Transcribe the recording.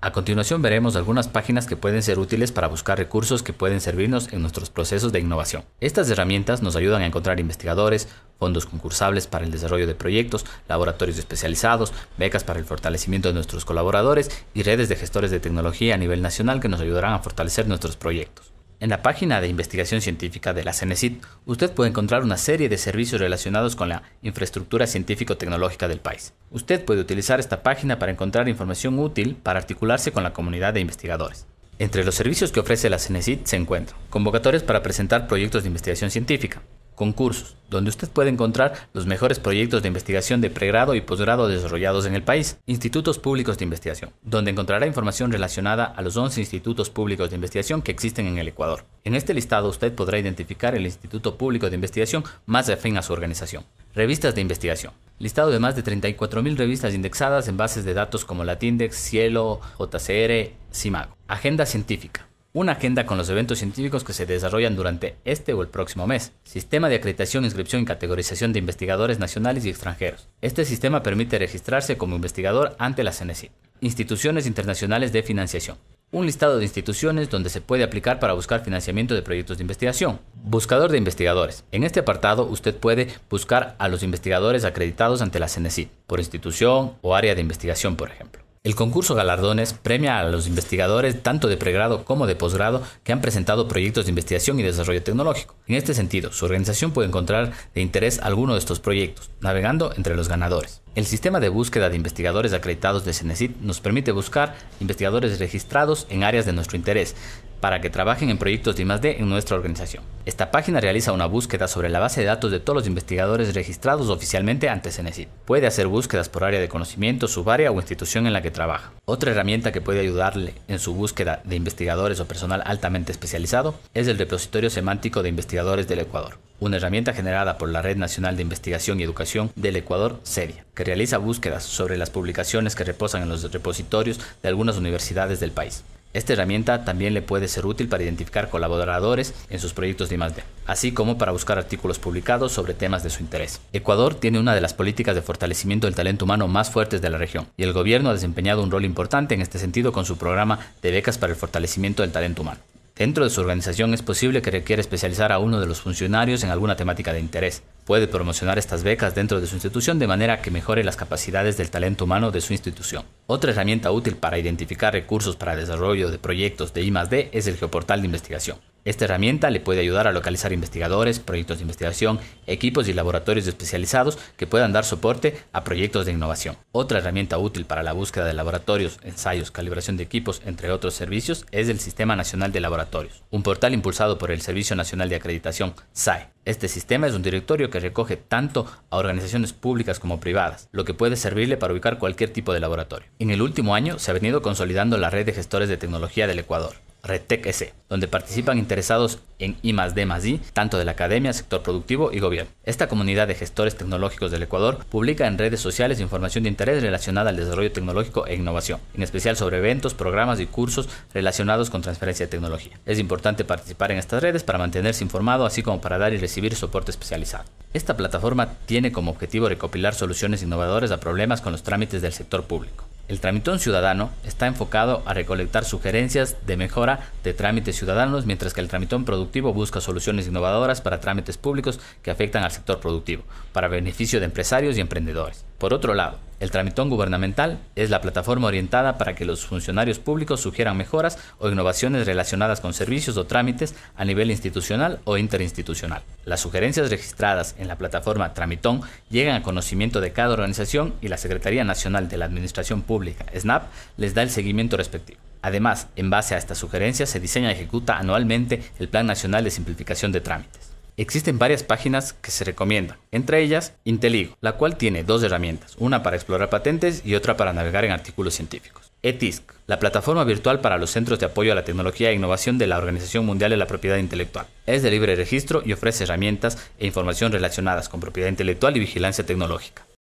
A continuación veremos algunas páginas que pueden ser útiles para buscar recursos que pueden servirnos en nuestros procesos de innovación. Estas herramientas nos ayudan a encontrar investigadores, fondos concursables para el desarrollo de proyectos, laboratorios especializados, becas para el fortalecimiento de nuestros colaboradores y redes de gestores de tecnología a nivel nacional que nos ayudarán a fortalecer nuestros proyectos. En la página de investigación científica de la CENESID, usted puede encontrar una serie de servicios relacionados con la infraestructura científico-tecnológica del país. Usted puede utilizar esta página para encontrar información útil para articularse con la comunidad de investigadores. Entre los servicios que ofrece la CENESID se encuentran convocatorias para presentar proyectos de investigación científica, concursos, donde usted puede encontrar los mejores proyectos de investigación de pregrado y posgrado desarrollados en el país, institutos públicos de investigación, donde encontrará información relacionada a los 11 institutos públicos de investigación que existen en el Ecuador. En este listado usted podrá identificar el instituto público de investigación más afín a su organización. Revistas de investigación. Listado de más de 34.000 revistas indexadas en bases de datos como Latindex, Cielo, JCR, CIMAGO. Agenda científica una agenda con los eventos científicos que se desarrollan durante este o el próximo mes. Sistema de acreditación, inscripción y categorización de investigadores nacionales y extranjeros. Este sistema permite registrarse como investigador ante la CNC. Instituciones internacionales de financiación. Un listado de instituciones donde se puede aplicar para buscar financiamiento de proyectos de investigación. Buscador de investigadores. En este apartado usted puede buscar a los investigadores acreditados ante la CNC, por institución o área de investigación, por ejemplo. El concurso Galardones premia a los investigadores tanto de pregrado como de posgrado que han presentado proyectos de investigación y desarrollo tecnológico. En este sentido, su organización puede encontrar de interés alguno de estos proyectos, navegando entre los ganadores. El sistema de búsqueda de investigadores acreditados de Cenecit nos permite buscar investigadores registrados en áreas de nuestro interés, para que trabajen en proyectos de I+D en nuestra organización. Esta página realiza una búsqueda sobre la base de datos de todos los investigadores registrados oficialmente ante CENESID. Puede hacer búsquedas por área de conocimiento, subárea o institución en la que trabaja. Otra herramienta que puede ayudarle en su búsqueda de investigadores o personal altamente especializado es el repositorio semántico de investigadores del Ecuador una herramienta generada por la Red Nacional de Investigación y Educación del Ecuador, SEDIA, que realiza búsquedas sobre las publicaciones que reposan en los repositorios de algunas universidades del país. Esta herramienta también le puede ser útil para identificar colaboradores en sus proyectos de I+D, así como para buscar artículos publicados sobre temas de su interés. Ecuador tiene una de las políticas de fortalecimiento del talento humano más fuertes de la región, y el gobierno ha desempeñado un rol importante en este sentido con su programa de becas para el fortalecimiento del talento humano. Dentro de su organización es posible que requiera especializar a uno de los funcionarios en alguna temática de interés, puede promocionar estas becas dentro de su institución de manera que mejore las capacidades del talento humano de su institución. Otra herramienta útil para identificar recursos para desarrollo de proyectos de I+D es el Geoportal de Investigación. Esta herramienta le puede ayudar a localizar investigadores, proyectos de investigación, equipos y laboratorios especializados que puedan dar soporte a proyectos de innovación. Otra herramienta útil para la búsqueda de laboratorios, ensayos, calibración de equipos, entre otros servicios, es el Sistema Nacional de Laboratorios, un portal impulsado por el Servicio Nacional de Acreditación, SAE. Este sistema es un directorio que recoge tanto a organizaciones públicas como privadas, lo que puede servirle para ubicar cualquier tipo de laboratorio. En el último año se ha venido consolidando la red de gestores de tecnología del Ecuador S, donde participan interesados en I I, tanto de la academia, sector productivo y gobierno. Esta comunidad de gestores tecnológicos del Ecuador publica en redes sociales información de interés relacionada al desarrollo tecnológico e innovación, en especial sobre eventos, programas y cursos relacionados con transferencia de tecnología. Es importante participar en estas redes para mantenerse informado, así como para dar y recibir soporte especializado. Esta plataforma tiene como objetivo recopilar soluciones innovadoras a problemas con los trámites del sector público. El tramitón ciudadano está enfocado a recolectar sugerencias de mejora de trámites ciudadanos, mientras que el tramitón productivo busca soluciones innovadoras para trámites públicos que afectan al sector productivo, para beneficio de empresarios y emprendedores. Por otro lado, el tramitón gubernamental es la plataforma orientada para que los funcionarios públicos sugieran mejoras o innovaciones relacionadas con servicios o trámites a nivel institucional o interinstitucional. Las sugerencias registradas en la plataforma Tramitón llegan a conocimiento de cada organización y la Secretaría Nacional de la Administración Pública, SNAP, les da el seguimiento respectivo. Además, en base a estas sugerencias se diseña y ejecuta anualmente el Plan Nacional de Simplificación de Trámites. Existen varias páginas que se recomiendan, entre ellas Inteligo, la cual tiene dos herramientas, una para explorar patentes y otra para navegar en artículos científicos. ETISC, la plataforma virtual para los centros de apoyo a la tecnología e innovación de la Organización Mundial de la Propiedad Intelectual. Es de libre registro y ofrece herramientas e información relacionadas con propiedad intelectual y vigilancia tecnológica.